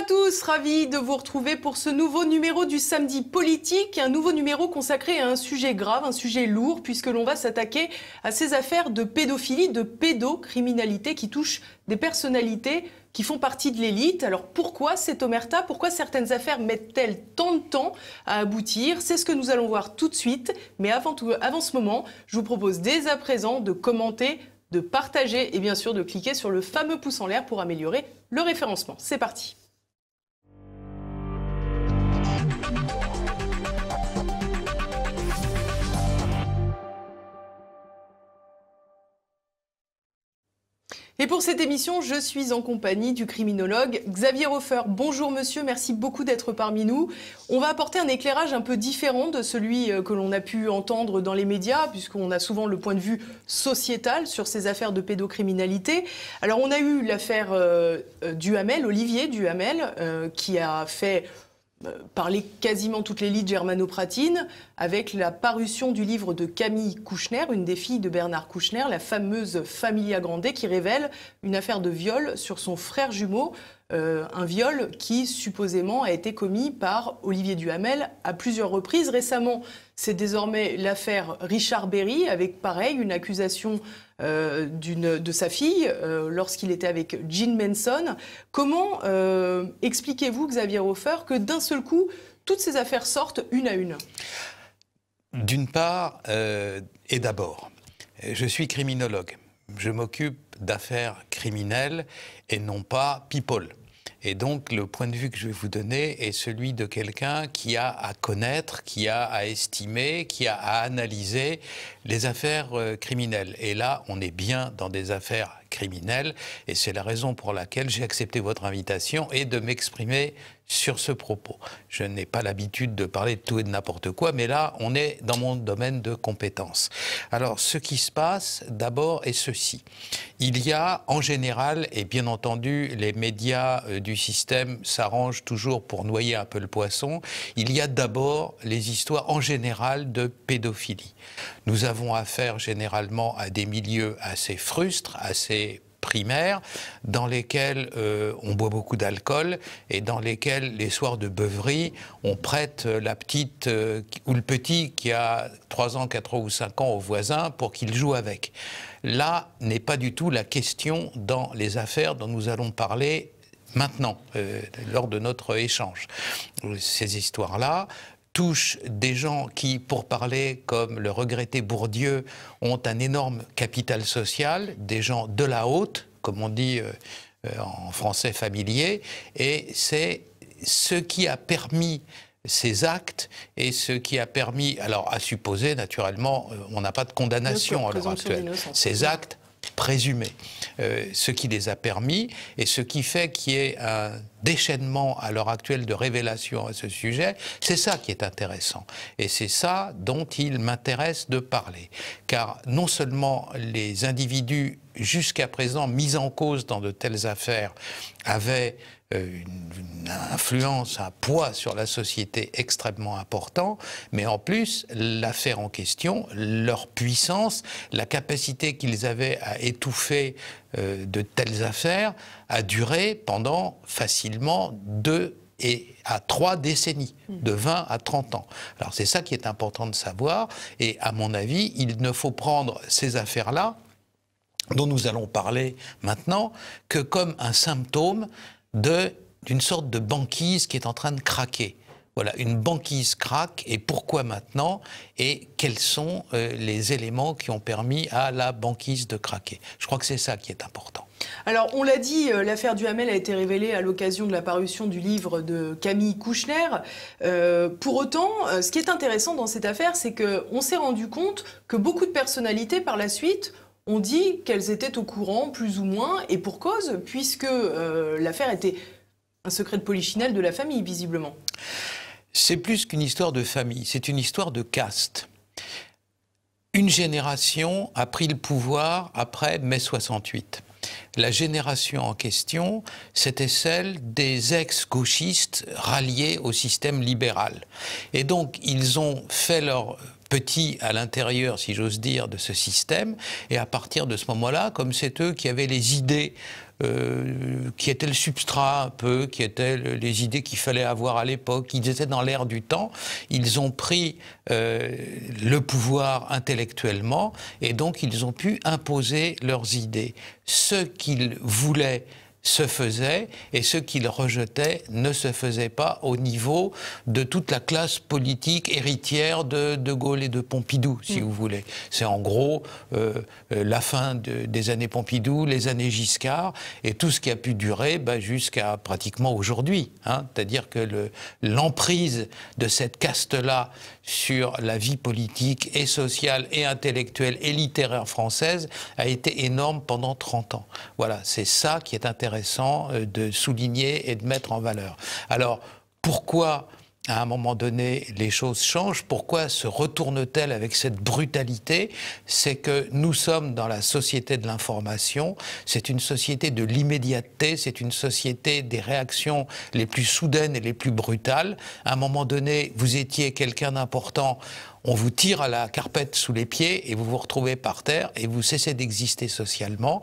à tous, ravi de vous retrouver pour ce nouveau numéro du samedi politique, un nouveau numéro consacré à un sujet grave, un sujet lourd, puisque l'on va s'attaquer à ces affaires de pédophilie, de pédocriminalité qui touchent des personnalités qui font partie de l'élite. Alors pourquoi cette omerta Pourquoi certaines affaires mettent-elles tant de temps à aboutir C'est ce que nous allons voir tout de suite. Mais avant, tout, avant ce moment, je vous propose dès à présent de commenter, de partager et bien sûr de cliquer sur le fameux pouce en l'air pour améliorer le référencement. C'est parti Et pour cette émission, je suis en compagnie du criminologue Xavier Hoffer. Bonjour monsieur, merci beaucoup d'être parmi nous. On va apporter un éclairage un peu différent de celui euh, que l'on a pu entendre dans les médias, puisqu'on a souvent le point de vue sociétal sur ces affaires de pédocriminalité. Alors on a eu l'affaire euh, euh, Duhamel, Olivier Duhamel, qui a fait euh, parler quasiment toutes toute l'élite Pratine avec la parution du livre de Camille Kouchner, une des filles de Bernard Kouchner, la fameuse Familia Grande, qui révèle une affaire de viol sur son frère jumeau, euh, un viol qui supposément a été commis par Olivier Duhamel à plusieurs reprises récemment. C'est désormais l'affaire Richard Berry, avec pareil une accusation euh, de sa fille euh, lorsqu'il était avec Jean Manson. Comment euh, expliquez-vous, Xavier Hofer, que d'un seul coup, toutes ces affaires sortent une à une D'une part, et d'abord, je suis criminologue. Je m'occupe d'affaires criminelles et non pas people. Et donc, le point de vue que je vais vous donner est celui de quelqu'un qui a à connaître, qui a à estimer, qui a à analyser les affaires euh, criminelles. Et là, on est bien dans des affaires criminelles. Et c'est la raison pour laquelle j'ai accepté votre invitation et de m'exprimer sur ce propos. Je n'ai pas l'habitude de parler de tout et de n'importe quoi, mais là, on est dans mon domaine de compétences. Alors, ce qui se passe, d'abord, est ceci. Il y a, en général, et bien entendu, les médias euh, du système s'arrangent toujours pour noyer un peu le poisson, il y a d'abord les histoires, en général, de pédophilie. Nous avons affaire, généralement, à des milieux assez frustres, assez primaires dans lesquelles euh, on boit beaucoup d'alcool et dans lesquelles les soirs de beuverie, on prête euh, la petite euh, ou le petit qui a 3 ans, 4 ans ou 5 ans au voisin pour qu'il joue avec. Là n'est pas du tout la question dans les affaires dont nous allons parler maintenant, lors de notre échange. Ces histoires-là, touche des gens qui, pour parler comme le regretté Bourdieu, ont un énorme capital social, des gens de la haute, comme on dit euh, euh, en français familier, et c'est ce qui a permis ces actes et ce qui a permis, alors à supposer naturellement, euh, on n'a pas de condamnation à l'heure actuelle, ces actes présumé, euh, ce qui les a permis et ce qui fait qu'il y ait un déchaînement à l'heure actuelle de révélations à ce sujet, c'est ça qui est intéressant. Et c'est ça dont il m'intéresse de parler. Car non seulement les individus jusqu'à présent mis en cause dans de telles affaires avaient euh, une, influence, un poids sur la société extrêmement important, mais en plus, l'affaire en question, leur puissance, la capacité qu'ils avaient à étouffer euh, de telles affaires, a duré pendant facilement deux et à trois décennies, hmm. de 20 à 30 ans. Alors c'est ça qui est important de savoir, et à mon avis, il ne faut prendre ces affaires-là, dont nous allons parler maintenant, que comme un symptôme d'une sorte de banquise qui est en train de craquer. Voilà, une banquise craque, et pourquoi maintenant Et quels sont euh, les éléments qui ont permis à la banquise de craquer Je crois que c'est ça qui est important. Alors, on l'a dit, euh, l'affaire du Hamel a été révélée à l'occasion de la parution du livre de Camille Kouchner. Euh, pour autant, ce qui est intéressant dans cette affaire, c'est qu'on s'est rendu compte que beaucoup de personnalités, par la suite, on dit qu'elles étaient au courant, plus ou moins, et pour cause, puisque euh, l'affaire était un secret de polichinelle de la famille, visiblement. C'est plus qu'une histoire de famille, c'est une histoire de caste. Une génération a pris le pouvoir après mai 68. La génération en question, c'était celle des ex-gauchistes ralliés au système libéral. Et donc, ils ont fait leur petits à l'intérieur, si j'ose dire, de ce système. Et à partir de ce moment-là, comme c'est eux qui avaient les idées euh, qui étaient le substrat un peu, qui étaient les idées qu'il fallait avoir à l'époque. Ils étaient dans l'air du temps. Ils ont pris euh, le pouvoir intellectuellement et donc ils ont pu imposer leurs idées. Ce qu'ils voulaient se faisait et ce qu'il rejetait ne se faisait pas au niveau de toute la classe politique héritière de De Gaulle et de Pompidou, si mm. vous voulez. C'est en gros euh, euh, la fin des années Pompidou, les années Giscard et tout ce qui a pu durer bah, jusqu'à pratiquement aujourd'hui. Hein. C'est-à-dire que l'emprise de cette caste-là sur la vie politique et sociale et intellectuelle et littéraire française a été énorme pendant 30 ans. Voilà, c'est ça qui est intéressant euh, de souligner et de mettre en valeur. Alors, pourquoi à un moment donné, les choses changent. Pourquoi se retourne-t-elle avec cette brutalité C'est que nous sommes dans la société de l'information, c'est une société de l'immédiateté, c'est une société des réactions les plus soudaines et les plus brutales. À un moment donné, vous étiez quelqu'un d'important, on vous tire à la carpette sous les pieds et vous vous retrouvez par terre et vous cessez d'exister socialement.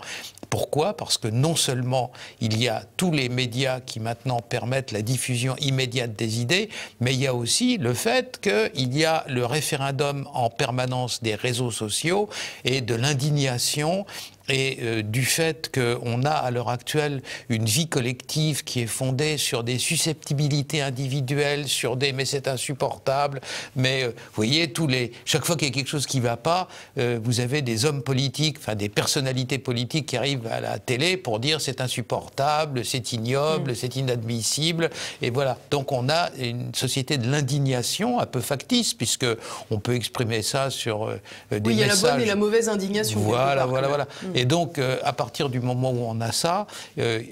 Pourquoi Parce que non seulement il y a tous les médias qui maintenant permettent la diffusion immédiate des idées, mais il y a aussi le fait qu'il y a le référendum en permanence des réseaux sociaux et de l'indignation et euh, du fait qu'on a à l'heure actuelle une vie collective qui est fondée sur des susceptibilités individuelles, sur des mais c'est insupportable, mais euh, vous voyez, tous les, chaque fois qu'il y a quelque chose qui ne va pas, euh, vous avez des hommes politiques, enfin des personnalités politiques qui arrivent à la télé pour dire c'est insupportable, c'est ignoble, mm. c'est inadmissible, et voilà. Donc on a une société de l'indignation un peu factice, puisque on peut exprimer ça sur des messages. Oui, il y a la bonne et la mauvaise indignation. Voilà, voilà, voilà. Mm. Et donc, euh, à partir du moment où on a ça, euh,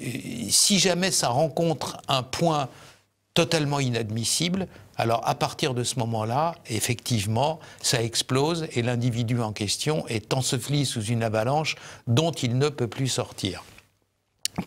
si jamais ça rencontre un point totalement inadmissible, alors à partir de ce moment-là, effectivement, ça explose et l'individu en question est enseveli sous une avalanche dont il ne peut plus sortir.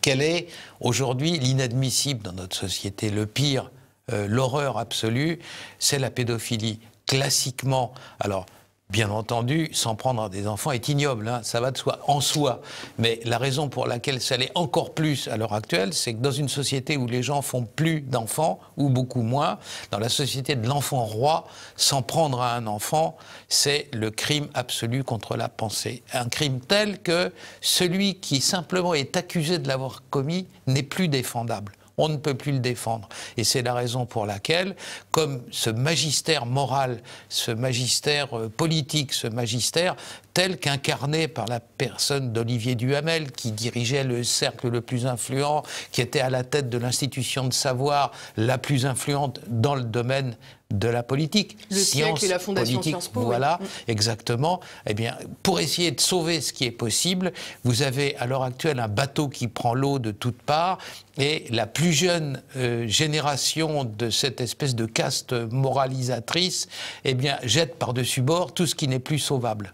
Quel est aujourd'hui l'inadmissible dans notre société Le pire, euh, l'horreur absolue, c'est la pédophilie. Classiquement, alors bien entendu, s'en prendre à des enfants est ignoble, hein. ça va de soi, en soi. Mais la raison pour laquelle ça l'est encore plus à l'heure actuelle, c'est que dans une société où les gens font plus d'enfants, ou beaucoup moins, dans la société de l'enfant roi, s'en prendre à un enfant, c'est le crime absolu contre la pensée. Un crime tel que celui qui simplement est accusé de l'avoir commis n'est plus défendable on ne peut plus le défendre. Et c'est la raison pour laquelle, comme ce magistère moral, ce magistère euh, politique, ce magistère tel qu'incarné par la personne d'Olivier Duhamel, qui dirigeait le cercle le plus influent, qui était à la tête de l'institution de savoir la plus influente dans le domaine de la politique. Le science et la fondation politique, Sciences Po. Voilà, mm. exactement. Eh bien, pour essayer de sauver ce qui est possible, vous avez à l'heure actuelle un bateau qui prend l'eau de toutes parts et la plus jeune euh, génération de cette espèce de caste moralisatrice, eh bien, jette par-dessus bord tout ce qui n'est plus sauvable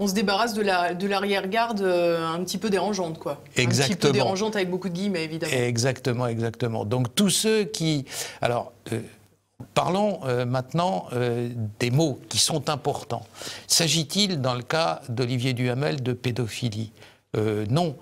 on se débarrasse de l'arrière-garde la, de euh, un petit peu dérangeante, quoi. Exactement. Un petit peu dérangeante avec beaucoup de guillemets, évidemment. Exactement, exactement. Donc tous ceux qui... Alors, euh, Parlons euh, maintenant euh, des mots qui sont importants. S'agit-il, dans le cas d'Olivier Duhamel, de pédophilie euh, Non,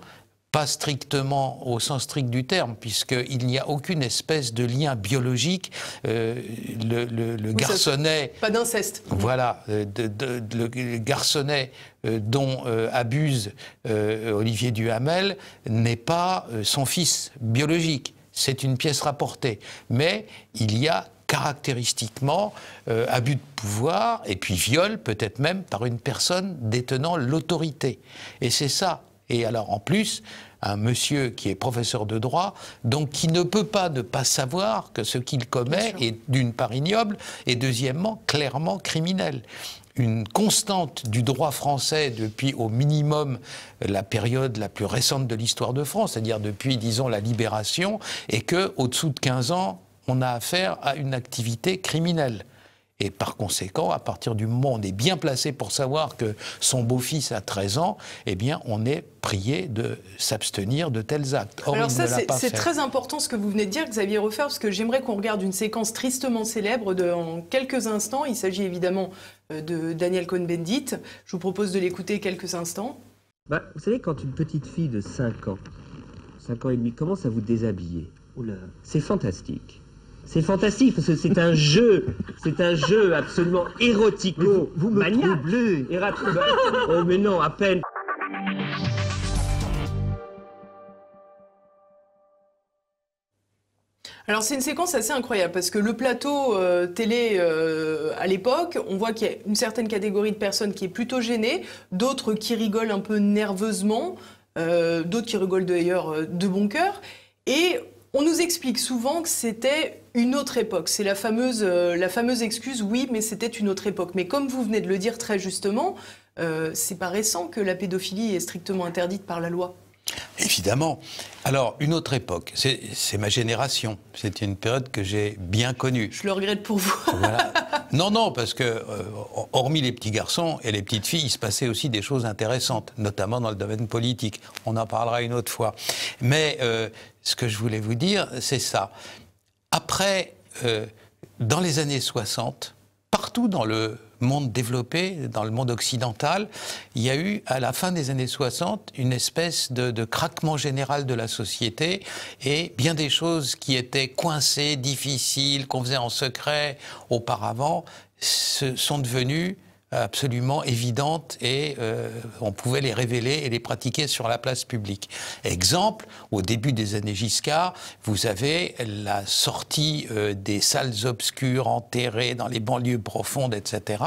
pas strictement au sens strict du terme, puisqu'il n'y a aucune espèce de lien biologique. le, garçonnet. Pas d'inceste. Voilà, le garçonnet dont abuse Olivier Duhamel n'est pas son fils biologique. C'est une pièce rapportée. Mais il y a caractéristiquement euh, abus de pouvoir et puis viol peut-être même par une personne détenant l'autorité. Et c'est ça. Et alors en plus, un monsieur qui est professeur de droit, donc qui ne peut pas ne pas savoir que ce qu'il commet est d'une part ignoble et deuxièmement clairement criminel une constante du droit français depuis au minimum la période la plus récente de l'histoire de France, c'est-à-dire depuis, disons, la libération, et que au-dessous de 15 ans, on a affaire à une activité criminelle. Et par conséquent, à partir du moment où on est bien placé pour savoir que son beau-fils a 13 ans, eh bien, on est prié de s'abstenir de tels actes. Alors ça, c'est très important ce que vous venez de dire, Xavier Refer, parce que j'aimerais qu'on regarde une séquence tristement célèbre de, en quelques instants. Il s'agit évidemment euh, de Daniel Cohn-Bendit. Je vous propose de l'écouter quelques instants. Bah, vous savez, quand une petite fille de 5 ans, 5 ans et demi, commence à vous déshabiller, oh c'est fantastique. C'est fantastique parce que c'est un jeu, c'est un jeu absolument érotique. Vous, vous Oh mais non, à peine. Alors c'est une séquence assez incroyable parce que le plateau euh, télé euh, à l'époque, on voit qu'il y a une certaine catégorie de personnes qui est plutôt gênée, d'autres qui rigolent un peu nerveusement, euh, d'autres qui rigolent d'ailleurs de bon cœur. Et on nous explique souvent que c'était une autre époque. C'est la fameuse, euh, la fameuse excuse, oui, mais c'était une autre époque. Mais comme vous venez de le dire très justement, euh, c'est pas récent que la pédophilie est strictement interdite par la loi. Évidemment. Alors, une autre époque, c'est ma génération. C'est une période que j'ai bien connue. Je le regrette pour vous. Non, non, parce que, euh, hormis les petits garçons et les petites filles, il se passait aussi des choses intéressantes, notamment dans le domaine politique. On en parlera une autre fois. Mais ce que je voulais vous dire, c'est ça. Après, euh, dans les années 60, partout dans le monde développé, dans le monde occidental, il y a eu à la fin des années 60 une espèce de, craquement général de la société et bien des choses qui étaient coincées, difficiles, qu'on faisait en secret auparavant, se sont devenues absolument évidentes et euh, on pouvait les révéler et les pratiquer sur la place publique. Exemple, au début des années Giscard, vous avez la sortie euh, des salles obscures, enterrées dans les banlieues profondes, etc.,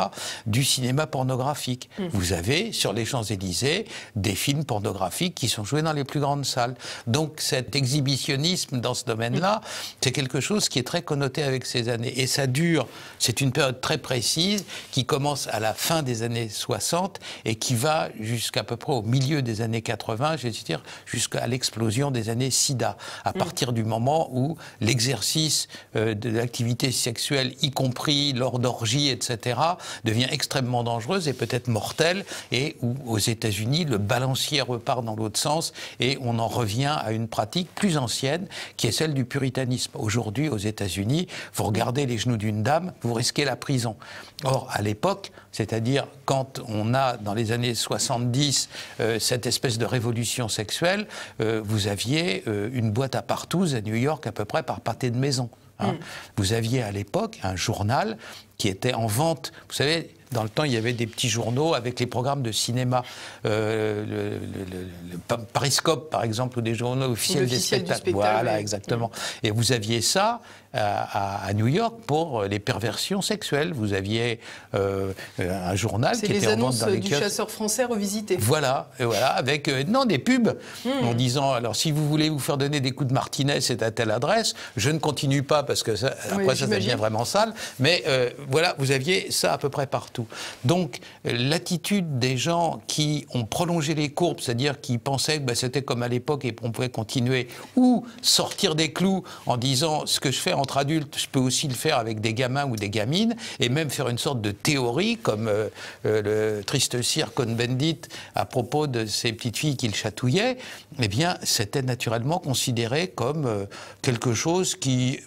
du cinéma pornographique. Mmh. Vous avez sur les Champs-Élysées des films pornographiques qui sont joués dans les plus grandes salles. Donc cet exhibitionnisme dans ce domaine-là, c'est quelque chose qui est très connoté avec ces années. Et ça dure, c'est une période très précise qui commence à la la fin des années 60 et qui va jusqu'à peu près au milieu des années 80, je veux dire, jusqu'à l'explosion des années SIDA, à mm. partir du moment où l'exercice euh, de l'activité sexuelle, y compris lors d'orgies, etc., devient extrêmement dangereuse et peut-être mortelle, et où aux États-Unis, le balancier repart dans l'autre sens et on en revient à une pratique plus ancienne qui est celle du puritanisme. Aujourd'hui, aux États-Unis, vous regardez les genoux d'une dame, vous risquez la prison. Or, à l'époque, c'est-à-dire quand on a dans les années 70 euh, cette espèce de révolution sexuelle, euh, vous aviez euh, une boîte à partout à New York à peu près par pâté de maison. Hein. Mm. Vous aviez à l'époque un journal qui était en vente. Vous savez, dans le temps, il y avait des petits journaux avec les programmes de cinéma, euh, le, Pariscope par exemple, ou des journaux officiels des spectacles. voilà, exactement. Et vous aviez ça euh, à, New York pour les perversions sexuelles. Vous aviez euh, un journal qui était en dans les du chasseur français revisité. Voilà, et voilà, avec non des pubs hmm. en disant alors si vous voulez vous faire donner des coups de martinet, c'est à telle adresse. Je ne continue pas parce que après ça devient vraiment sale. Mais voilà, vous aviez ça à peu près partout. Donc l'attitude des gens qui ont prolongé les courbes, c'est-à-dire qui pensaient que ben, c'était comme à l'époque et qu'on pouvait continuer, ou sortir des clous en disant ce que je fais entre adultes, je peux aussi le faire avec des gamins ou des gamines, et même faire une sorte de théorie comme euh, euh, le triste cirque Cohn-Bendit à propos de ces petites filles qu'il chatouillait, eh bien c'était naturellement considéré comme euh, quelque chose qui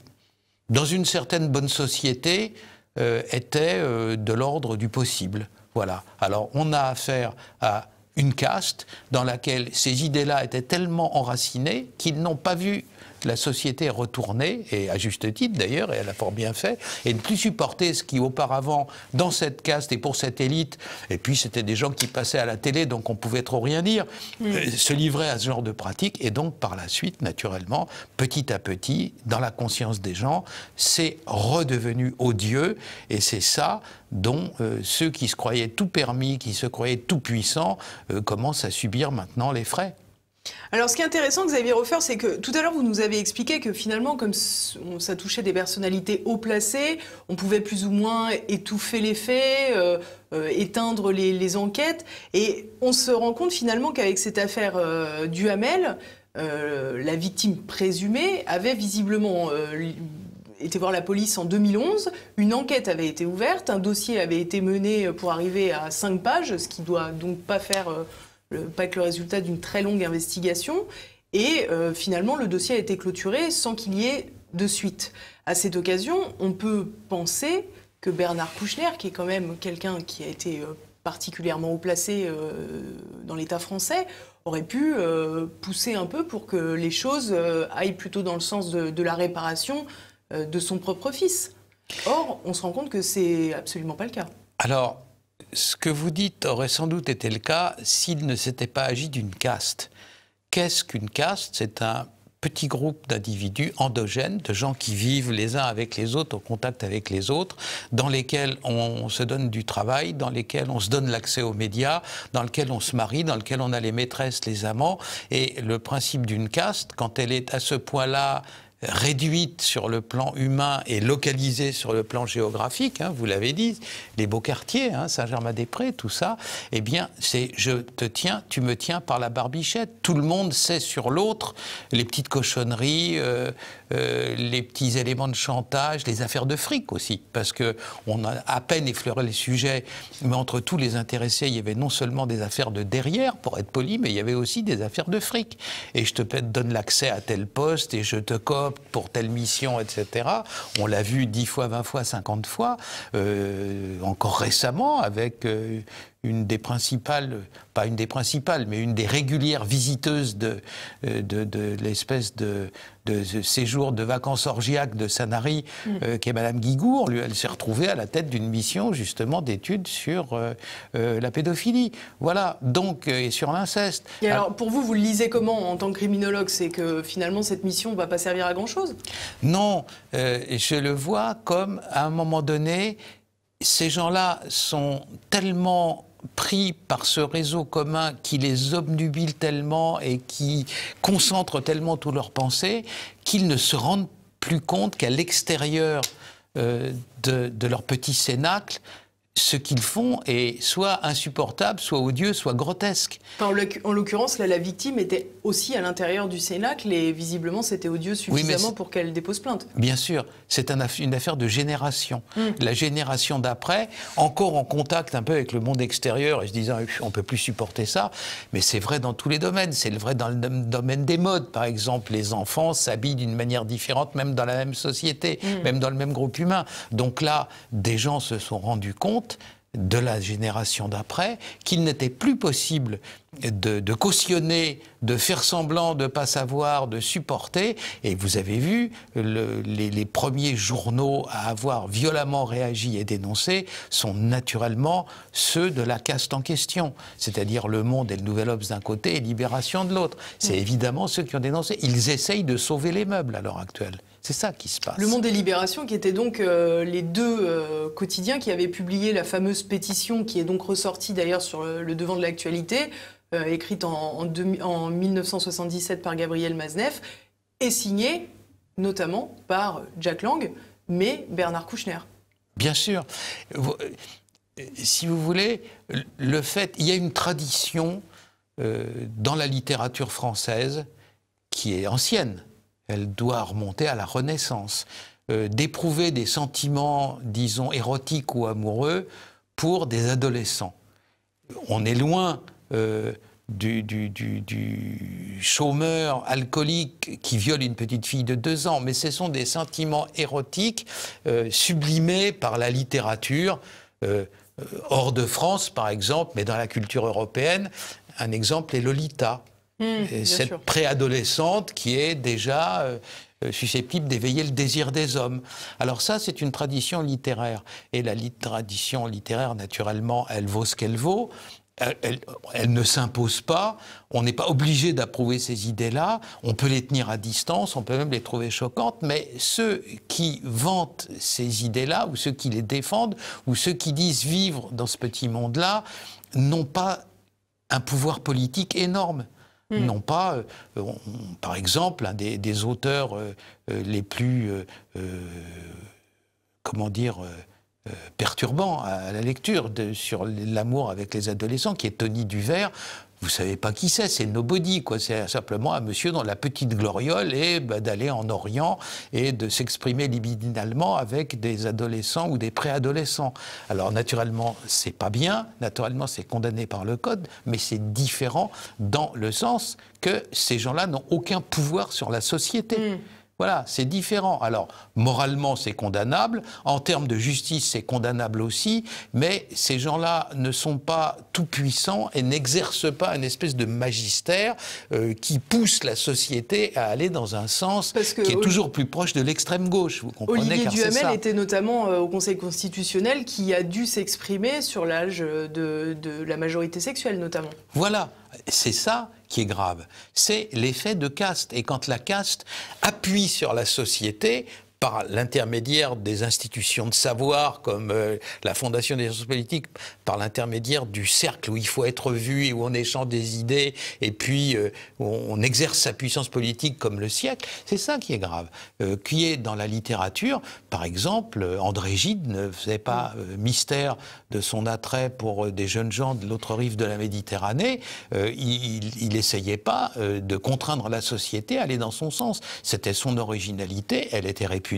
dans une certaine bonne société, euh, était euh, de l'ordre du possible. Voilà. Alors on a affaire à une caste dans laquelle ces idées-là étaient tellement enracinées qu'ils n'ont pas vu la société est retournée, et à juste titre d'ailleurs, et elle a fort bien fait, et ne plus supporter ce qui auparavant, dans cette caste et pour cette élite, et puis c'était des gens qui passaient à la télé, donc on pouvait trop rien dire, mm. euh, se livraient à ce genre de pratique, et donc par la suite, naturellement, petit à petit, dans la conscience des gens, c'est redevenu odieux, et c'est ça dont euh, ceux qui se croyaient tout permis, qui se croyaient tout puissants, euh, commencent à subir maintenant les frais. Alors, ce qui est intéressant, Xavier Hofer, c'est que tout à l'heure, vous nous avez expliqué que finalement, comme ça touchait des personnalités haut placées, on pouvait plus ou moins étouffer les faits, euh, euh, éteindre les, enquêtes. Et on se rend compte finalement qu'avec cette affaire euh, du Hamel, la victime présumée avait visiblement été voir la police en 2011. Une enquête avait été ouverte, un dossier avait été mené pour arriver à 5 pages, ce qui doit donc pas faire pas que le résultat d'une très longue investigation. Et euh, finalement, le dossier a été clôturé sans qu'il y ait de suite. À cette occasion, on peut penser que Bernard Kouchner, qui est quand même quelqu'un qui a été euh, particulièrement haut placé euh, dans l'État français, aurait pu pousser un peu pour que les choses aillent plutôt dans le sens de, de la réparation de son propre fils. Or, on se rend compte que c'est absolument pas le cas. Alors, ce que vous dites aurait sans doute été le cas s'il ne s'était pas agi d'une caste. Qu'est-ce qu'une caste C'est un petit groupe d'individus endogènes, de gens qui vivent les uns avec les autres, au contact avec les autres, dans lesquels on se donne du travail, dans lesquels on se donne l'accès aux médias, dans lesquels on se marie, dans lesquels on a les maîtresses, les amants. Et le principe d'une caste, quand elle est à ce point-là réduite sur le plan humain et localisée sur le plan géographique, hein, vous l'avez dit, les beaux quartiers, hein, Saint-Germain-des-Prés, tout ça, eh bien, c'est je te tiens, tu me tiens par la barbichette. Tout le monde sait sur l'autre les petites cochonneries, euh, euh, les petits éléments de chantage, les affaires de fric aussi, parce que on a à peine effleuré les sujets, mais entre tous les intéressés, il y avait non seulement des affaires de derrière, pour être poli, mais il y avait aussi des affaires de fric. Et je te donne l'accès à tel poste et je te copie pour telle mission, etc. On l'a vu 10 fois, 20 fois, 50 fois, euh, encore récemment avec euh, une des principales, pas une des principales, mais une des régulières visiteuses de, euh, de l'espèce de, de séjour de vacances orgiaques de Sanary, mm. euh, qui est Madame Guigour, lui, elle s'est retrouvée à la tête d'une mission justement d'études sur euh, euh, la pédophilie. Voilà, donc, et sur l'inceste. Et alors, alors, pour vous, vous le lisez comment en tant que criminologue C'est que finalement, cette mission ne va pas servir à grand-chose Non, je le vois comme, à un moment donné, ces gens-là sont tellement pris par ce réseau commun qui les obnubile tellement et qui concentre tellement toutes leurs pensées qu'ils ne se rendent plus compte qu'à l'extérieur euh, de, leur petit cénacle, ce qu'ils font est soit insupportable, soit odieux, soit grotesque. en l'occurrence, là, la victime était aussi à l'intérieur du Cénacle et visiblement, c'était odieux suffisamment pour qu'elle dépose plainte. Bien sûr, c'est une affaire de génération. Hmm. La génération d'après, encore en contact un peu avec le monde extérieur et se disant eh, on ne peut plus supporter ça, mais c'est vrai dans tous les domaines. C'est vrai dans le domaine des modes, par exemple. Les enfants s'habillent d'une manière différente, même dans la même société, hmm. même dans le même groupe humain. Donc là, des gens se sont rendus compte de la génération d'après qu'il n'était plus possible de, cautionner, de faire semblant de ne pas savoir, de supporter. Et vous avez vu les, les, premiers journaux à avoir violemment réagi et dénoncé sont naturellement ceux de la caste en question, c'est-à-dire Le Monde et le Nouvel Obs d'un côté et Libération de l'autre. C'est mm. évidemment ceux qui ont dénoncé. Ils essayent de sauver les meubles à l'heure actuelle. C'est ça qui se passe. Le Monde des libérations qui étaient donc euh, les deux euh, quotidiens qui avaient publié la fameuse pétition, qui est donc ressortie d'ailleurs sur euh, le, devant de l'actualité, écrite en, en, 1977 par Gabriel Mazneff, et signée notamment par Jack Lang, mais Bernard Kouchner. Bien sûr. Si vous voulez, le fait, il y a une tradition dans la littérature française qui est ancienne, elle doit remonter à la Renaissance, euh, d'éprouver des sentiments, disons, érotiques ou amoureux pour des adolescents. On est loin euh, du, chômeur alcoolique qui viole une petite fille de deux ans, mais ce sont des sentiments érotiques euh, sublimés par la littérature. hors de France, par exemple, mais dans la culture européenne, un exemple est Lolita. Mmh, cette préadolescente qui est déjà euh, euh, susceptible d'éveiller le désir des hommes. Alors ça, c'est une tradition littéraire. Et la tradition littéraire, naturellement, elle vaut ce qu'elle vaut. Euh, elle, elle, ne s'impose pas, on n'est pas obligé d'approuver ces idées-là, on peut les tenir à distance, on peut même les trouver choquantes, mais ceux qui vantent ces idées-là, ou ceux qui les défendent, ou ceux qui disent vivre dans ce petit monde-là, n'ont pas un pouvoir politique énorme. Mm. non pas, euh, par exemple, un des, auteurs euh, euh, les plus, comment dire, perturbants à, la lecture sur l'amour avec les adolescents, qui est Tony Duvert vous ne savez pas qui c'est, c'est nobody, quoi. C'est simplement un monsieur dans la petite gloriole et bah, d'aller en Orient et de s'exprimer libidinalement avec des adolescents ou des préadolescents. Alors naturellement, ce n'est pas bien, naturellement, c'est condamné par le code, mais c'est différent dans le sens que ces gens-là n'ont aucun pouvoir sur la société. Mm. Voilà, c'est différent. Alors, moralement, c'est condamnable, en termes de justice, c'est condamnable aussi, mais ces gens-là ne sont pas tout-puissants et n'exercent pas une espèce de magistère euh, qui pousse la société à aller dans un sens qui est toujours plus proche de l'extrême gauche, vous comprenez Olivier Duhamel était notamment euh, au Conseil constitutionnel qui a dû s'exprimer sur l'âge euh, de la majorité sexuelle, notamment. Voilà c'est ça qui est grave, c'est l'effet de caste. Et quand la caste appuie sur la société par l'intermédiaire des institutions de savoir, comme euh, la Fondation des sciences politiques, par l'intermédiaire du cercle où il faut être vu et où on échange des idées, et puis euh, on exerce sa puissance politique comme le siècle. C'est ça qui est grave. Euh, qui est dans la littérature, par exemple, André Gide ne faisait pas mm. mystère de son attrait pour des jeunes gens de l'autre rive de la Méditerranée. il n'essayait pas de contraindre la société à aller dans son sens. C'était son originalité, elle était réputée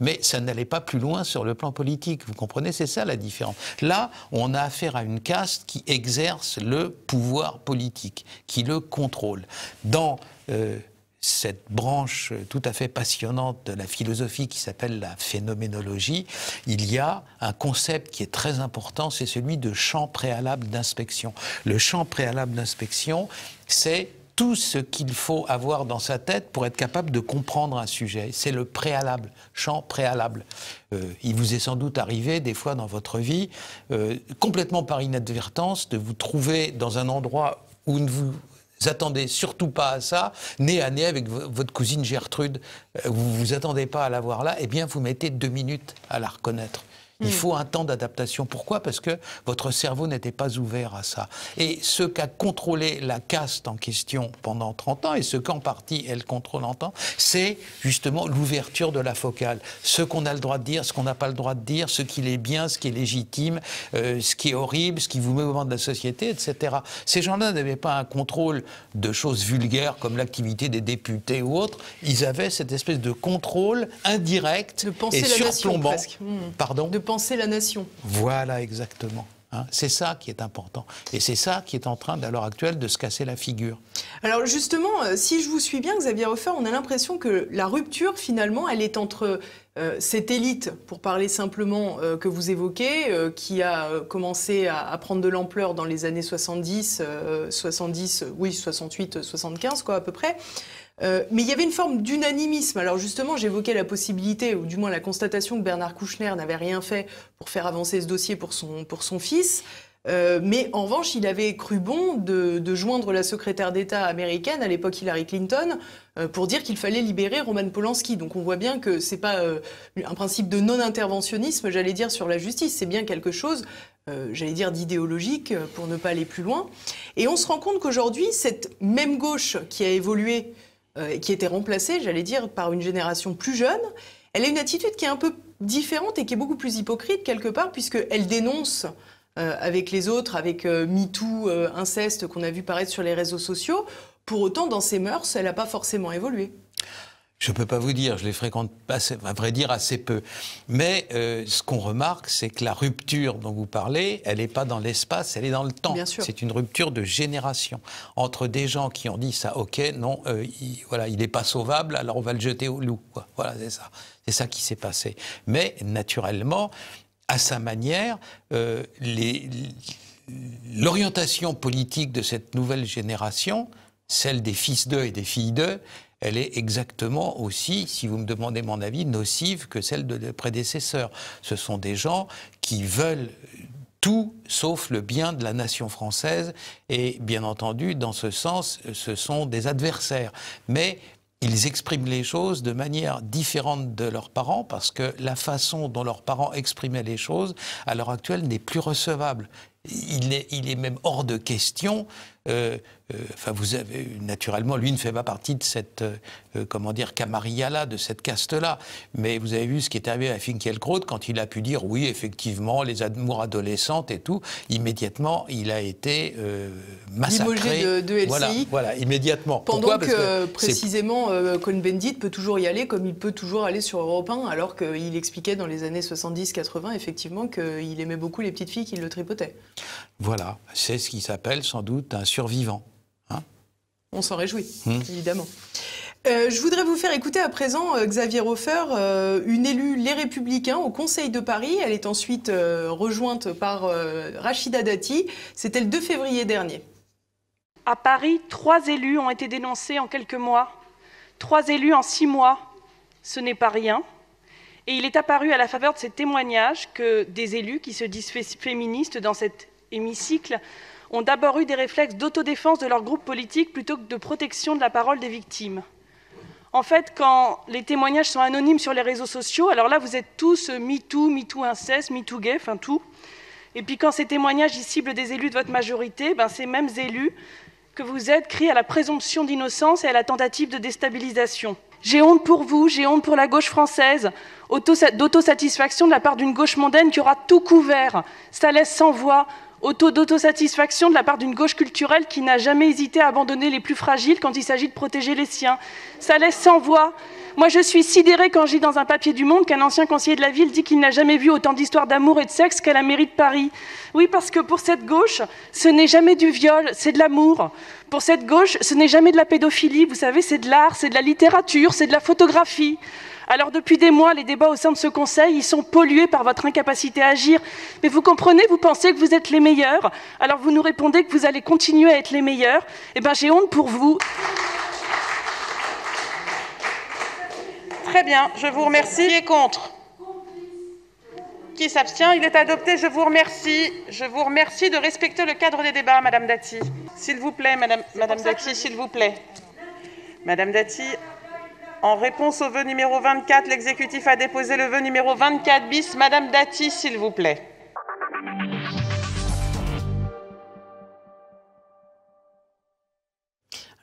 mais ça n'allait pas plus loin sur le plan politique. Vous comprenez, c'est ça la différence. Là, on a affaire à une caste qui exerce le pouvoir politique, qui le contrôle. Dans euh, cette branche tout à fait passionnante de la philosophie qui s'appelle la phénoménologie, il y a un concept qui est très important, c'est celui de champ préalable d'inspection. Le champ préalable d'inspection, c'est tout ce qu'il faut avoir dans sa tête pour être capable de comprendre un sujet. C'est le préalable, champ préalable. Euh, il vous est sans doute arrivé, des fois dans votre vie, euh, complètement par inadvertance, de vous trouver dans un endroit où ne vous attendez surtout pas à ça, nez à nez avec votre cousine Gertrude, euh, vous ne vous attendez pas à la voir là, et eh bien vous mettez deux minutes à la reconnaître. Il hmm. faut un temps d'adaptation. Pourquoi Parce que votre cerveau n'était pas ouvert à ça. Et ce qu'a contrôlé la caste en question pendant 30 ans, et ce qu'en partie elle contrôle en temps, c'est justement l'ouverture de la focale. Ce qu'on a le droit de dire, ce qu'on n'a pas le droit de dire, ce qui est bien, ce qui est légitime, euh, ce qui est horrible, ce qui vous met au vent de la société, etc. Ces gens-là n'avaient pas un contrôle de choses vulgaires comme l'activité des députés ou autres. Ils avaient cette espèce de contrôle indirect de et surplombant. Hmm. Pardon voilà, exactement. Hein. c'est ça qui est important. Et c'est ça qui est en train, à l'heure actuelle, de se casser la figure. Alors justement, euh, si je vous suis bien, Xavier Hofer, on a l'impression que la rupture, finalement, elle est entre euh, cette élite, pour parler simplement, euh, que vous évoquez, qui a commencé à, à, prendre de l'ampleur dans les années 70, 70, oui, 68, 75, quoi, à peu près, euh, mais il y avait une forme d'unanimisme. Alors justement, j'évoquais la possibilité, ou du moins la constatation que Bernard Kouchner n'avait rien fait pour faire avancer ce dossier pour son, fils. Euh, mais en revanche, il avait cru bon de, joindre la secrétaire d'État américaine, à l'époque Hillary Clinton, euh, pour dire qu'il fallait libérer Roman Polanski. Donc on voit bien que ce n'est pas un principe de non-interventionnisme, j'allais dire, sur la justice. C'est bien quelque chose, j'allais dire, d'idéologique, pour ne pas aller plus loin. Et on se rend compte qu'aujourd'hui, cette même gauche qui a évolué euh, qui était remplacée, j'allais dire, par une génération plus jeune, elle a une attitude qui est un peu différente et qui est beaucoup plus hypocrite quelque part, puisqu'elle dénonce euh, avec les autres, avec euh, MeToo, inceste qu'on a vu paraître sur les réseaux sociaux. Pour autant, dans ses mœurs, elle n'a pas forcément évolué. Je ne peux pas vous dire, je les fréquente à vrai dire assez peu. Mais euh, ce qu'on remarque, c'est que la rupture dont vous parlez, elle n'est pas dans l'espace, elle est dans le temps. C'est une rupture de génération entre des gens qui ont dit ça, ok, non, euh, il, voilà, il n'est pas sauvable, alors on va le jeter au loup. Quoi. Voilà, c'est ça. C'est ça qui s'est passé. Mais naturellement, à sa manière, euh, l'orientation politique de cette nouvelle génération, celle des fils d'eux et des filles d'eux, elle est exactement aussi, si vous me demandez mon avis, nocive que celle de leurs prédécesseurs. Ce sont des gens qui veulent tout sauf le bien de la nation française. Et bien entendu, dans ce sens, ce sont des adversaires. Mais ils expriment les choses de manière différente de leurs parents parce que la façon dont leurs parents exprimaient les choses à l'heure actuelle n'est plus recevable. Il est, il est, même hors de question euh, euh, enfin vous avez naturellement, lui ne fait pas partie de cette, euh, comment dire, camarilla-là, de cette caste-là, mais vous avez vu ce qui est arrivé à Finkielkraut quand il a pu dire oui, effectivement, les amours adolescentes et tout, immédiatement, il a été massacré. De, de LCI. Voilà, voilà, immédiatement. Pendant que, précisément, Cohn-Bendit peut toujours y aller comme il peut toujours aller sur Europe 1, alors qu'il expliquait dans les années 70-80, effectivement, qu'il aimait beaucoup les petites filles qui le tripotaient. Voilà, c'est ce qui s'appelle sans doute un survivants. Hein. On s'en réjouit, hmm. évidemment. Euh, je voudrais vous faire écouter à présent euh, Xavier Hofer, euh, une élue Les Républicains au Conseil de Paris. Elle est ensuite rejointe par Rachida Dati. C'était le 2 février dernier. À Paris, trois élus ont été dénoncés en quelques mois. Trois élus en six mois, ce n'est pas rien. Et il est apparu à la faveur de ces témoignages que des élus qui se disent féministes dans cet hémicycle ont d'abord eu des réflexes d'autodéfense de leur groupe politique plutôt que de protection de la parole des victimes. En fait, quand les témoignages sont anonymes sur les réseaux sociaux, alors là, vous êtes tous MeToo, MeToo inceste, gay, enfin tout. Et puis quand ces témoignages y ciblent des élus de votre majorité, ben, ces mêmes élus que vous êtes crient à la présomption d'innocence et à la tentative de déstabilisation. J'ai honte pour vous, j'ai honte pour la gauche française, d'autosatisfaction de la part d'une gauche mondaine qui aura tout couvert. Ça laisse sans voix, d'autosatisfaction de la part d'une gauche culturelle qui n'a jamais hésité à abandonner les plus fragiles quand il s'agit de protéger les siens. Ça laisse sans voix. Moi, je suis sidérée quand j'ai dans un papier du Monde qu'un ancien conseiller de la ville dit qu'il n'a jamais vu autant d'histoires d'amour et de sexe qu'à la mairie de Paris. Oui, parce que pour cette gauche, ce n'est jamais du viol, c'est de l'amour. Pour cette gauche, ce n'est jamais de la pédophilie, vous savez, c'est de l'art, c'est de la littérature, c'est de la photographie. Alors depuis des mois, les débats au sein de ce Conseil, ils sont pollués par votre incapacité à agir. Mais vous comprenez, vous pensez que vous êtes les meilleurs. Alors vous nous répondez que vous allez continuer à être les meilleurs. Eh bien, j'ai honte pour vous. Très bien, je vous remercie. Qui est contre Qui s'abstient Il est adopté, je vous remercie. Je vous remercie de respecter le cadre des débats, Madame Dati. S'il vous plaît, Madame, Madame Dati, s'il vous plaît. Madame Dati, en réponse au vœu numéro 24, l'exécutif a déposé le vœu numéro 24 bis. Madame Dati, s'il vous plaît.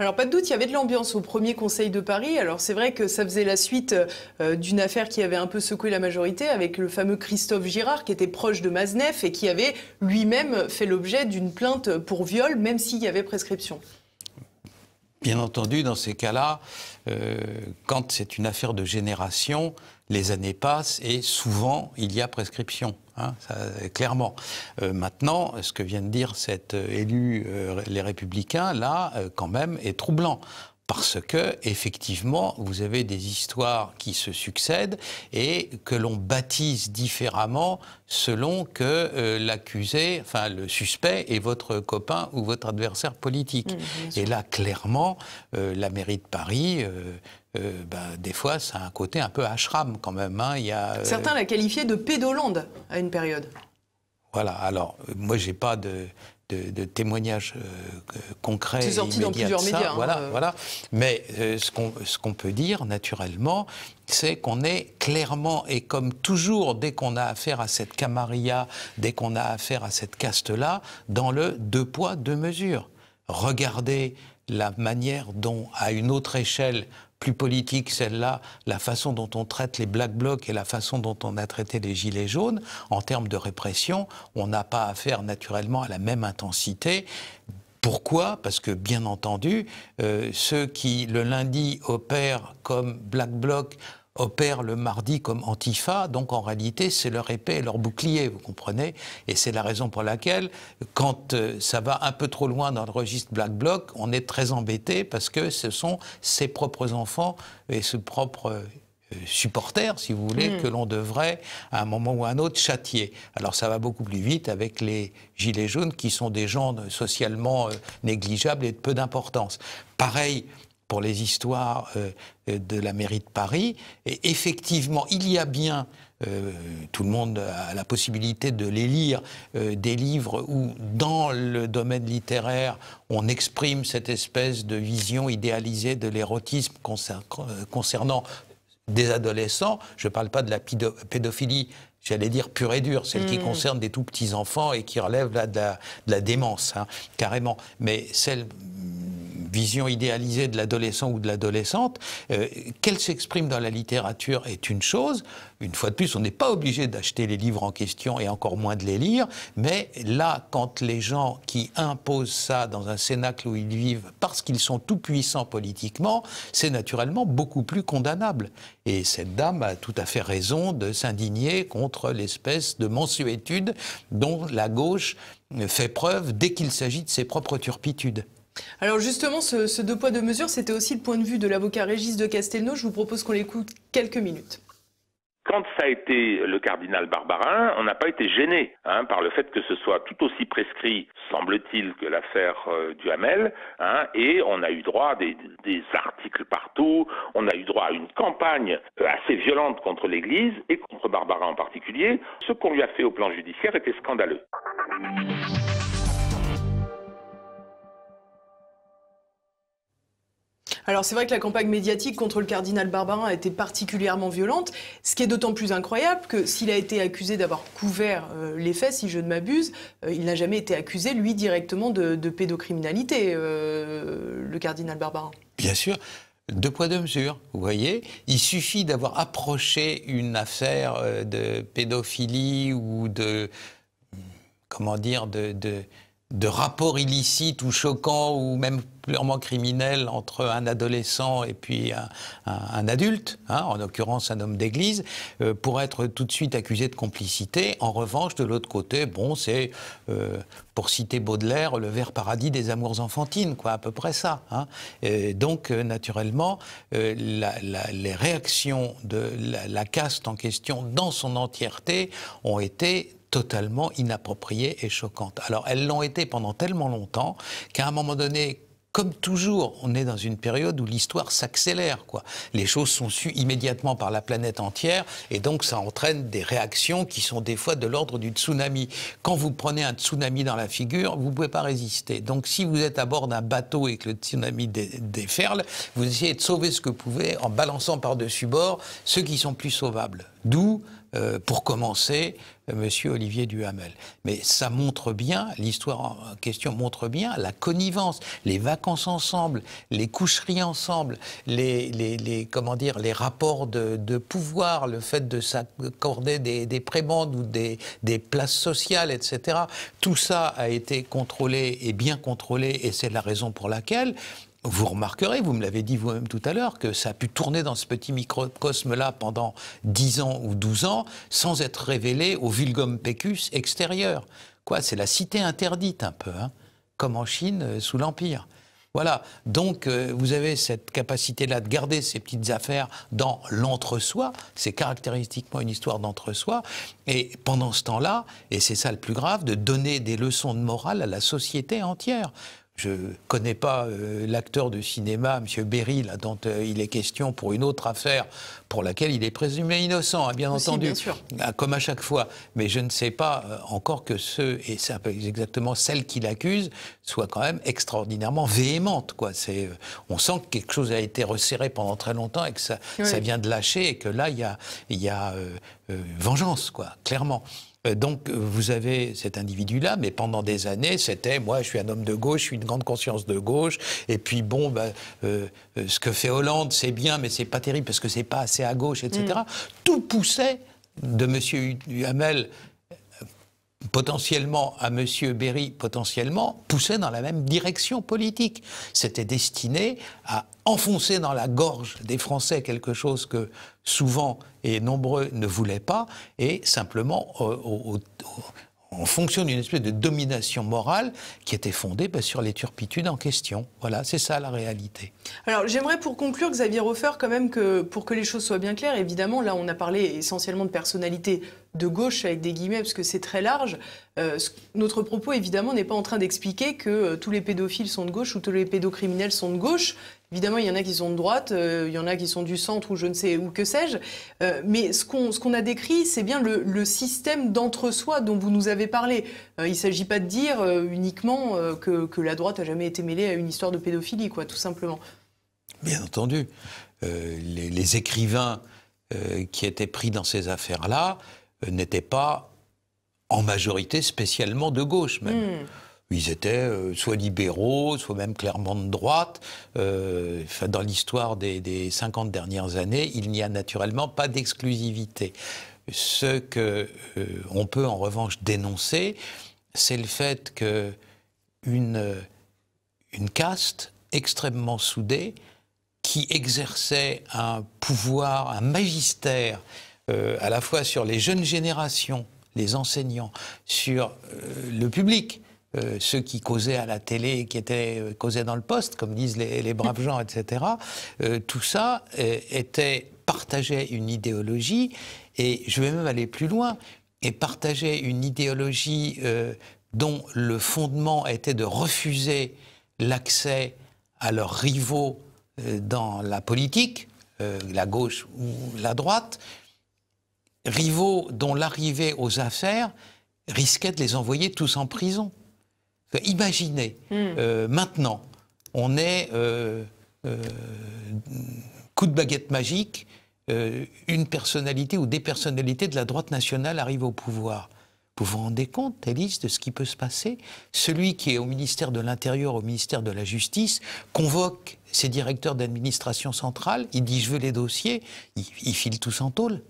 Alors pas de doute, il y avait de l'ambiance au premier Conseil de Paris. Alors c'est vrai que ça faisait la suite euh, d'une affaire qui avait un peu secoué la majorité avec le fameux Christophe Girard qui était proche de Maznef et qui avait lui-même fait l'objet d'une plainte pour viol même s'il y avait prescription. Bien entendu, dans ces cas-là, euh, quand c'est une affaire de génération, les années passent et souvent il y a prescription, hein, clairement. Euh, maintenant, ce que vient de dire cet euh, élu, euh, les Républicains, là, quand même, est troublant parce que effectivement vous avez des histoires qui se succèdent et que l'on baptise différemment selon que euh, l'accusé, enfin le suspect est votre copain ou votre adversaire politique. et là clairement euh, la mairie de Paris euh, bah, des fois, ça a un côté un peu ashram quand même. Hein. Il y a, Certains la qualifiaient de pédolande à une période. Voilà, alors moi j'ai pas de de, témoignages euh, concrets. C'est sorti plusieurs médias. Hein, voilà, euh. voilà. Mais euh, ce qu'on peut dire, naturellement, c'est qu'on est clairement, et comme toujours, dès qu'on a affaire à cette camarilla, dès qu'on a affaire à cette caste-là, dans le deux poids, deux mesures. Regardez la manière dont, à une autre échelle, plus politique, celle-là, la façon dont on traite les Black Blocs et la façon dont on a traité les Gilets jaunes, en termes de répression, on n'a pas affaire naturellement à la même intensité pourquoi Parce que, bien entendu, euh, ceux qui, le lundi, opèrent comme Black Bloc, opèrent le mardi comme Antifa, donc en réalité, c'est leur épée et leur bouclier, vous comprenez Et c'est la raison pour laquelle, quand euh, ça va un peu trop loin dans le registre Black Bloc, on est très embêté parce que ce sont ses propres enfants et ses propres... Euh, euh, supporters, si vous voulez, mm. que l'on devrait, à un moment ou à un autre, châtier. Alors ça va beaucoup plus vite avec les gilets jaunes, qui sont des gens socialement euh, négligeables et de peu d'importance. Pareil pour les histoires euh, de la mairie de Paris. Et effectivement, il y a bien tout le monde a la possibilité de les lire, des livres où, dans le domaine littéraire, on exprime cette espèce de vision idéalisée de l'érotisme concernant des adolescents. Je ne parle pas de la pédophilie, j'allais dire pure et dure, celle qui mm. concerne des tout petits enfants et qui relève de la, démence, hein, carrément. Mais celle vision idéalisée de l'adolescent ou de l'adolescente, euh, qu'elle s'exprime dans la littérature est une chose. Une fois de plus, on n'est pas obligé d'acheter les livres en question et encore moins de les lire, mais là, quand les gens qui imposent ça dans un cénacle où ils vivent parce qu'ils sont tout puissants politiquement, c'est naturellement beaucoup plus condamnable. Et cette dame a tout à fait raison de s'indigner contre l'espèce de mensuétude dont la gauche fait preuve dès qu'il s'agit de ses propres turpitudes. Alors justement, ce, deux poids, deux mesures, c'était aussi le point de vue de l'avocat Régis de Castelnau. Je vous propose qu'on l'écoute quelques minutes quand ça a été le cardinal Barbarin, on n'a pas été gêné hein, par le fait que ce soit tout aussi prescrit, semble-t-il, que l'affaire euh, du Hamel, hein, et on a eu droit à des, des, articles partout, on a eu droit à une campagne euh, assez violente contre l'Église et contre Barbarin en particulier. Ce qu'on lui a fait au plan judiciaire était scandaleux. Alors c'est vrai que la campagne médiatique contre le cardinal Barbarin a été particulièrement violente, ce qui est d'autant plus incroyable que s'il a été accusé d'avoir couvert euh, les faits, si je ne m'abuse, euh, il n'a jamais été accusé, lui, directement de, pédocriminalité, euh, le cardinal Barbarin. Bien sûr. Deux poids, deux mesures, vous voyez. Il suffit d'avoir approché une affaire de pédophilie ou de. Comment dire de de rapports illicites ou choquants ou même purement criminels entre un adolescent et puis un, adulte, hein, en l'occurrence un homme d'église, euh, pour être tout de suite accusé de complicité. En revanche, de l'autre côté, bon, c'est, euh, pour citer Baudelaire, le vert paradis des amours enfantines, quoi, à peu près ça. Hein. donc, euh, naturellement, les réactions de la caste en question dans son entièreté ont été totalement inappropriées et choquantes. Alors elles l'ont été pendant tellement longtemps qu'à un moment donné, comme toujours, on est dans une période où l'histoire s'accélère. Quoi. Les choses sont sues immédiatement par la planète entière et donc ça entraîne des réactions qui sont des fois de l'ordre du tsunami. Quand vous prenez un tsunami dans la figure, vous ne pouvez pas résister. Donc si vous êtes à bord d'un bateau et que le tsunami déferle, vous essayez de sauver ce que vous pouvez en balançant par-dessus bord ceux qui sont plus sauvables. D'où euh, pour commencer, euh, Monsieur Olivier Duhamel. Mais ça montre bien, l'histoire en question montre bien la connivence, les vacances ensemble, les coucheries ensemble, les, les, les comment dire, les rapports de, pouvoir, le fait de s'accorder des, des ou des, des places sociales, etc. Tout ça a été contrôlé et bien contrôlé, et c'est la raison pour laquelle vous remarquerez, vous me l'avez dit vous-même tout à l'heure, que ça a pu tourner dans ce petit microcosme-là pendant 10 ans ou 12 ans sans être révélé au vulgum pecus extérieur. Quoi, c'est la cité interdite un peu, hein, comme en Chine euh, sous l'Empire. Voilà, donc euh, vous avez cette capacité-là de garder ces petites affaires dans l'entre-soi, c'est caractéristiquement une histoire d'entre-soi, et pendant ce temps-là, et c'est ça le plus grave, de donner des leçons de morale à la société entière. Je ne connais pas euh, l'acteur de cinéma, M. Berry, là, dont euh, il est question pour une autre affaire pour laquelle il est présumé innocent, hein, bien entendu, ah, comme à chaque fois. Mais je ne sais pas euh, encore que ceux, et c'est exactement celle qui l'accuse, soit quand même extraordinairement véhémentes. Quoi. on sent que quelque chose a été resserré pendant très longtemps et que ça, vient de lâcher et que là, il y a, y a vengeance, quoi, clairement. Euh, donc vous avez cet individu-là, mais pendant des années, c'était moi, je suis un homme de gauche, je suis une grande conscience de gauche, et puis bon, bah, euh, euh, ce que fait Hollande, c'est bien, mais c'est pas terrible parce que c'est pas assez à gauche, etc. Mm. Tout poussait de M. Hamel potentiellement à M. Berry, potentiellement, poussait dans la même direction politique. C'était destiné à enfoncer dans la gorge des Français quelque chose que souvent et nombreux ne voulaient pas, et simplement euh, au, en fonction d'une espèce de domination morale qui était fondée ben, sur les turpitudes en question. Voilà, c'est ça la réalité. Alors j'aimerais pour conclure, Xavier Hofer, quand même que pour que les choses soient bien claires, évidemment, là on a parlé essentiellement de personnalité de gauche avec des guillemets parce que c'est très large. Euh, notre propos évidemment n'est pas en train d'expliquer que euh, tous les pédophiles sont de gauche ou tous les pédocriminels sont de gauche. Évidemment, il y en a qui sont de droite, euh, il y en a qui sont du centre ou je ne sais où que sais-je. Euh, mais ce qu'on a décrit, c'est bien le, système d'entre-soi dont vous nous avez parlé. Euh, il ne s'agit pas de dire uniquement que, la droite a jamais été mêlée à une histoire de pédophilie, quoi, tout simplement. Bien entendu. Les, écrivains qui étaient pris dans ces affaires-là n'étaient pas en majorité spécialement de gauche même. Hmm. Ils étaient euh, soit libéraux, soit même clairement de droite. Euh, dans l'histoire des, 50 dernières années, il n'y a naturellement pas d'exclusivité. Ce que euh, on peut en revanche dénoncer, c'est le fait que une, caste extrêmement soudée qui exerçait un pouvoir, un magistère, à la fois sur les jeunes générations, les enseignants, sur le public, euh, ceux qui causaient à la télé, qui étaient euh, causés dans le poste, comme disent les, braves gens, etc. Euh, tout ça était partageait une idéologie et je vais même aller plus loin et partageait une idéologie dont le fondement était de refuser l'accès à leurs rivaux dans la politique, la gauche ou la droite, rivaux dont l'arrivée aux affaires risquait de les envoyer tous en prison. Imaginez, hmm. euh, maintenant, on est, euh, euh, coup de baguette magique, une personnalité ou des personnalités de la droite nationale arrivent au pouvoir. Vous vous rendez compte, Élise, de ce qui peut se passer Celui qui est au ministère de l'Intérieur, au ministère de la Justice, convoque ses directeurs d'administration centrale, il dit je veux les dossiers, il file tout tous en tôle.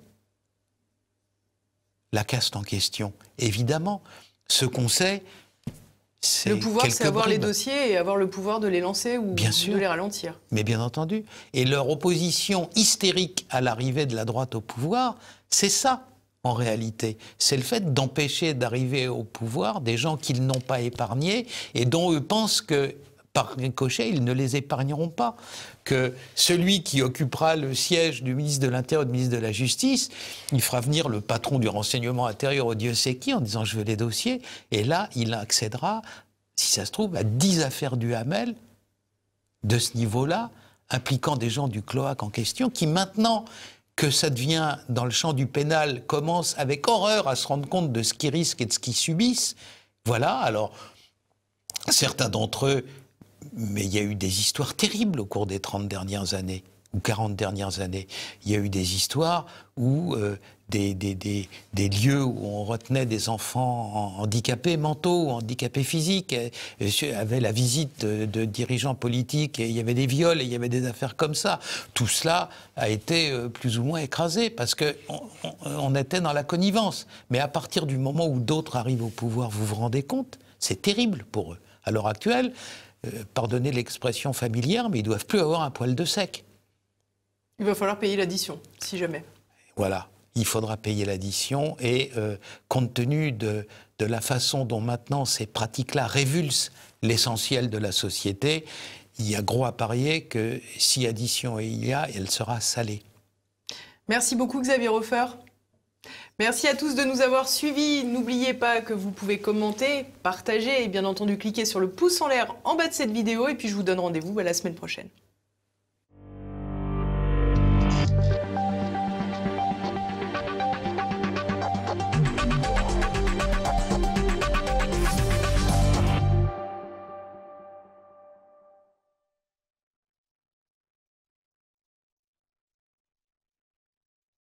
La caste en question, évidemment. Ce qu'on sait, le pouvoir, c'est avoir les dossiers et avoir le pouvoir de les lancer ou bien de les ralentir. Mais bien entendu. Et leur opposition hystérique à l'arrivée de la droite au pouvoir, c'est ça, en réalité. C'est le fait d'empêcher d'arriver au pouvoir des gens qu'ils n'ont pas épargnés et dont eux pensent que par ils ne les épargneront pas. Que celui qui occupera le siège du ministre de l'Intérieur, du ministre de la Justice, il fera venir le patron du renseignement intérieur au Dieu sait qui en disant je veux les dossiers, et là, il accédera, si ça se trouve, à 10 affaires du Hamel de ce niveau-là, impliquant des gens du cloaque en question, qui maintenant que ça devient dans le champ du pénal, commence avec horreur à se rendre compte de ce qu'ils risquent et de ce qu'ils subissent. Voilà, alors certains d'entre eux mais il y a eu des histoires terribles au cours des 30 dernières années ou 40 dernières années. Il y a eu des histoires où euh, des, des, des, des, lieux où on retenait des enfants handicapés mentaux, handicapés physiques, avaient avait la visite de, dirigeants politiques, et il y avait des viols, et il y avait des affaires comme ça. Tout cela a été euh, plus ou moins écrasé parce qu'on on était dans la connivence. Mais à partir du moment où d'autres arrivent au pouvoir, vous vous rendez compte C'est terrible pour eux. À l'heure actuelle, euh, pardonnez l'expression familière, mais ils doivent plus avoir un poil de sec. Il va falloir payer l'addition, si jamais. Voilà, il faudra payer l'addition et euh, compte tenu de, de, la façon dont maintenant ces pratiques-là révulsent l'essentiel de la société, il y a gros à parier que si addition il y a, elle sera salée. Merci beaucoup Xavier Hofer. Merci à tous de nous avoir suivis. N'oubliez pas que vous pouvez commenter, partager et bien entendu cliquer sur le pouce en l'air en bas de cette vidéo. Et puis je vous donne rendez-vous à la semaine prochaine.